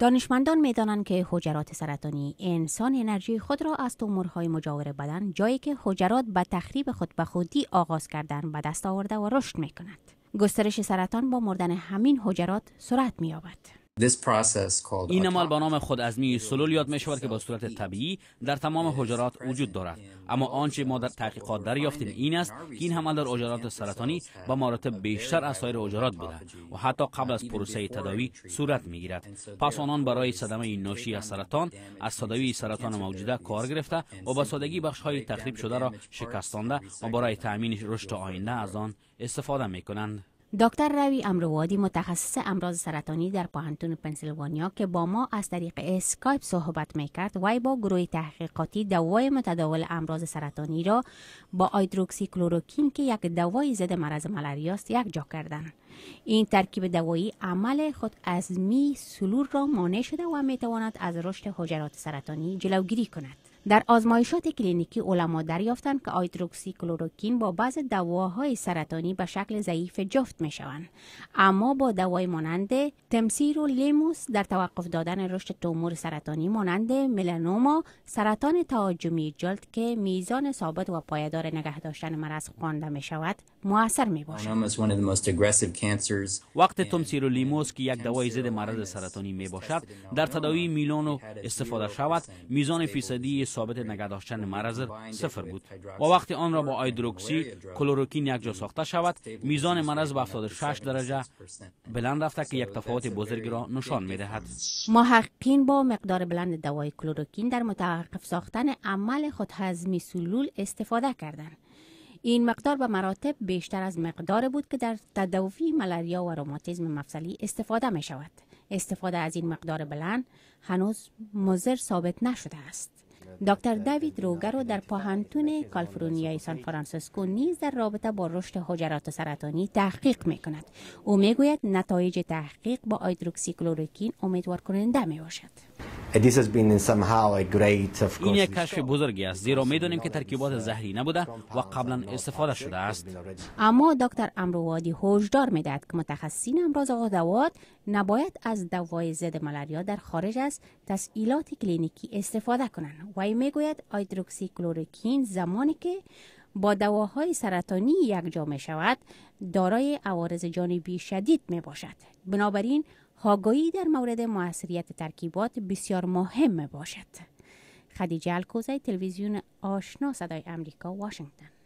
دانشمندان میدانند که حجرات سرطانی انسان انرژی خود را از تومورهای مجاور بدن جایی که حجرات به تخریب خود به خودی آغاز کردن به دست آورده و رشد می کند. گسترش سرطان با مردن همین حجرات سرعت می یابد. این عمل با نام خود از سلول یاد می شود که با صورت طبیعی در تمام حجرات وجود دارد اما آنچه ما در تحقیقات دریافتیم این است که این عمل در حجرات سرطانی با مراتب بیشتر از سایر حجرات بوده و حتی قبل از پروسه تداوی صورت می گیرد پس آنان برای صدمه ناشی از سرطان از تداوی سرطان موجوده کار گرفته و به سادگی بخش های تخریب شده را شکستانده و برای تأمین رشد آینده از آن استفاده می کنند دکتر روی امروادی متخصص امراض سرطانی در پاهنتون پنسیلوانیا که با ما از طریق اسکایپ صحبت میکرد وی با گروه تحقیقاتی دوای متداول امراض سرطانی را با آیدروکسی کلوروکین که یک دوای ضد مرض یک جا کردن. این ترکیب دوایی عمل خود از می سلور را مانع شده و میتواند از رشد حجرات سرطانی جلوگیری کند در آزمایشات کلینیکی علما دریافتند که آیدروکسی کلوروکین با بعض دواهای سرطانی به شکل ضعیف جفت می شوند اما با دوای مانند تمسیر و لیموس در توقف دادن رشد تومور سرطانی مانند ملانوما سرطان تهاجمی جلد که میزان ثابت و پایدار نگه داشتن مرض خوانده می شود موثر می باشد وقت تمسیر و لیموس که یک دوای ضد مرض سرطانی می باشد در تداوی میلانو استفاده شود میزان فیصدی ثابت نگهداشتن مرض صفر بود و وقتی آن را با آیدروکسی کلوروکین یکجا ساخته شود میزان مرض به 76 درجه بلند رفته که یک تفاوت بزرگی را نشان دهد محققین با مقدار بلند دوای کلوروکین در متوقف ساختن عمل خودهضمی سلول استفاده کردند این مقدار به مراتب بیشتر از مقدار بود که در تداوی ملاریا و روماتیزم مفصلی استفاده می شود. استفاده از این مقدار بلند هنوز مضر ثابت نشده است. دکتر دیوید رو در پاهنتون کالیفرنیای سان فرانسیسکو نیز در رابطه با رشد حجرات سرطانی تحقیق می کند او گوید نتایج تحقیق با آیدروکسی امیدوار کننده می باشد این یک کشف بزرگی است زیرا میدانیم که ترکیبات زهری نبوده و قبلا استفاده شده است اما دکتر امروادی هشدار میدهد که متخصصین امراض عدوات نباید از دوای ضد ملاریا در خارج از تسئیلات کلینیکی استفاده کنند و میگوید آیدروکسی کلوریکین زمانی که با دواهای سرطانی یک جامعه شود دارای عوارض جانبی شدید می باشد بنابراین آگاهی در مورد موثریت ترکیبات بسیار مهم باشد خدیجه الکوزی تلویزیون آشنا صدای امریکا واشنگتن